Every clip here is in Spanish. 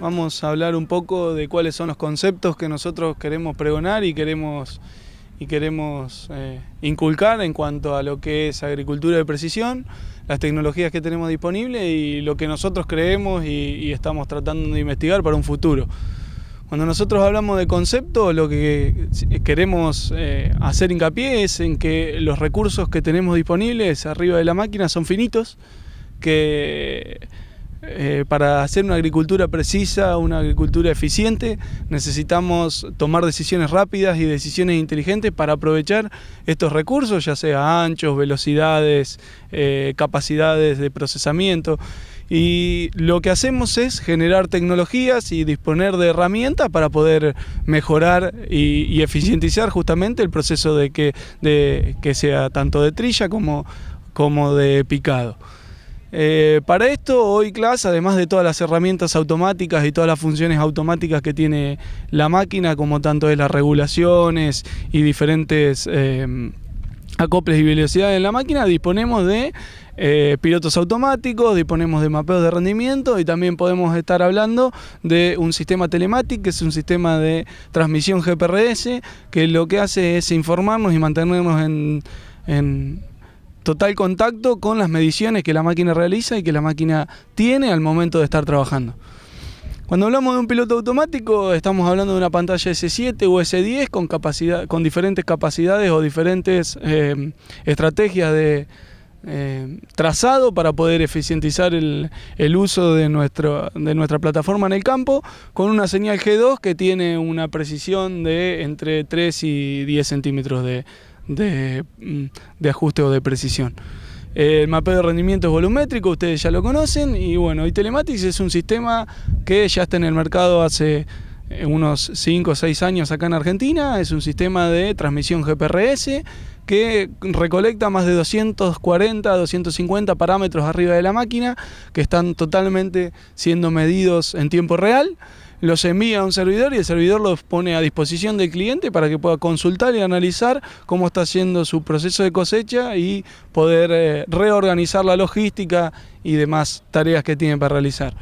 Vamos a hablar un poco de cuáles son los conceptos que nosotros queremos pregonar y queremos, y queremos eh, inculcar en cuanto a lo que es agricultura de precisión, las tecnologías que tenemos disponibles y lo que nosotros creemos y, estamos tratando de investigar para un futuro. Cuando nosotros hablamos de concepto, lo que queremos eh, hacer hincapié es en que los recursos que tenemos disponibles arriba de la máquina son finitos, que eh, para hacer una agricultura precisa, una agricultura eficiente, necesitamos tomar decisiones rápidas y decisiones inteligentes para aprovechar estos recursos, ya sea anchos, velocidades, eh, capacidades de procesamiento. Y lo que hacemos es generar tecnologías y disponer de herramientas para poder mejorar y, eficientizar justamente el proceso de que, sea tanto de trilla como de picado. Eh, para esto, hoy Class, además de todas las herramientas automáticas y todas las funciones automáticas que tiene la máquina, como tanto de las regulaciones y diferentes em, acoples y velocidades en la máquina, disponemos de eh, pilotos automáticos, disponemos de mapeos de rendimiento y también podemos estar hablando de un sistema telemático, que es un sistema de transmisión GPRS, que lo que hace es informarnos y mantenernos en total contacto con las mediciones que la máquina realiza y que la máquina tiene al momento de estar trabajando. Cuando hablamos de un piloto automático, estamos hablando de una pantalla S7 o S10 con, capacidad, con diferentes capacidades o diferentes eh, estrategias de eh, trazado para poder eficientizar el, el uso de, nuestro, de nuestra plataforma en el campo, con una señal G2 que tiene una precisión de entre 3 y 10 centímetros de, Mm, de, ajuste o de precisión. El mapeo de rendimiento es volumétrico, ustedes ya lo conocen, y bueno, y Telematics es un sistema que ya está en el mercado hace eh, unos 5 o 6 años acá en Argentina, es un sistema de transmisión GPRS que recolecta más de 240, 250 parámetros arriba de la máquina que están totalmente siendo medidos en tiempo real los envía a un servidor y el servidor los pone a disposición del cliente para que pueda consultar y analizar cómo está haciendo su proceso de cosecha y poder eh, reorganizar la logística y demás tareas que tiene para realizar.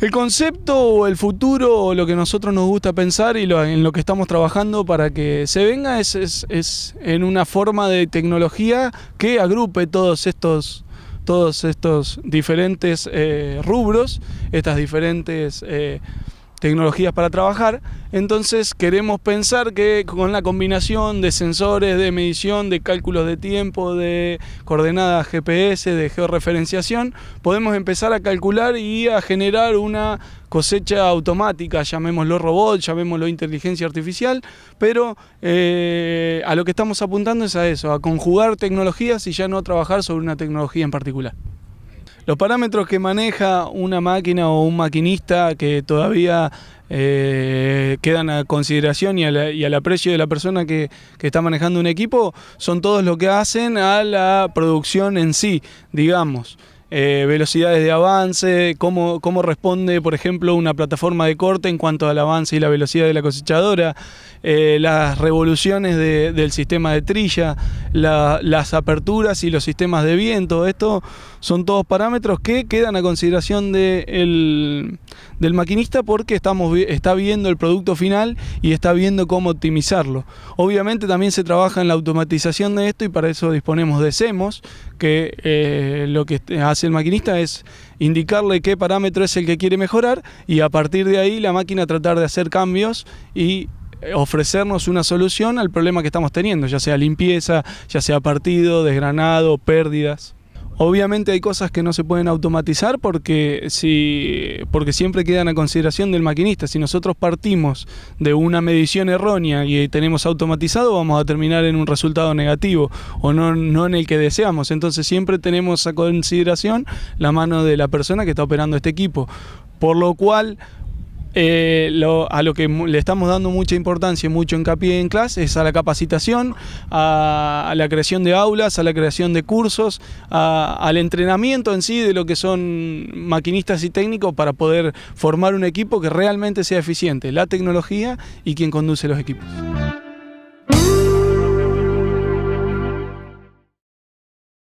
El concepto o el futuro o lo que nosotros nos gusta pensar y en lo que estamos trabajando para que se venga es, es, en una forma de tecnología que agrupe todos estos, todos estos diferentes eh, rubros, estas diferentes... Eh, tecnologías para trabajar. Entonces queremos pensar que con la combinación de sensores, de medición, de cálculos de tiempo, de coordenadas GPS, de georreferenciación, podemos empezar a calcular y a generar una cosecha automática, llamémoslo robot, llamémoslo inteligencia artificial, pero eh, a lo que estamos apuntando es a eso, a conjugar tecnologías y ya no trabajar sobre una tecnología en particular los parámetros que maneja una máquina o un maquinista que todavía eh, quedan a consideración y, a al aprecio de la persona que, que, está manejando un equipo son todos los que hacen a la producción en sí, digamos. Eh, velocidades de avance, cómo, cómo responde, por ejemplo, una plataforma de corte en cuanto al avance y la velocidad de la cosechadora, eh, las revoluciones del sistema de trilla, las aperturas y los sistemas de viento. Esto son todos parámetros que quedan a consideración de del maquinista porque estamos, está viendo el producto final y está viendo cómo optimizarlo. Obviamente también se trabaja en la automatización de esto y para eso disponemos de SEMOS, que eh, lo que el maquinista es indicarle qué parámetro es el que quiere mejorar y a partir de ahí la máquina tratar de hacer cambios y eh, ofrecernos una solución al problema que estamos teniendo, ya sea limpieza, ya sea partido, desgranado, pérdidas. Obviamente hay cosas que no se pueden automatizar porque, si, porque siempre quedan a consideración del maquinista. Si nosotros partimos de una medición errónea y tenemos automatizado, vamos a terminar en un resultado negativo o no, no en el que deseamos. Entonces siempre tenemos a consideración la mano de la persona que está operando este equipo. Por lo cual eh, a lo que le estamos dando mucha importancia y mucho hincapié en clase es a la capacitación, a, la creación de aulas, a la creación de cursos, al entrenamiento en sí de lo que son maquinistas y técnicos para poder formar un equipo que realmente sea eficiente, la tecnología y quien conduce los equipos.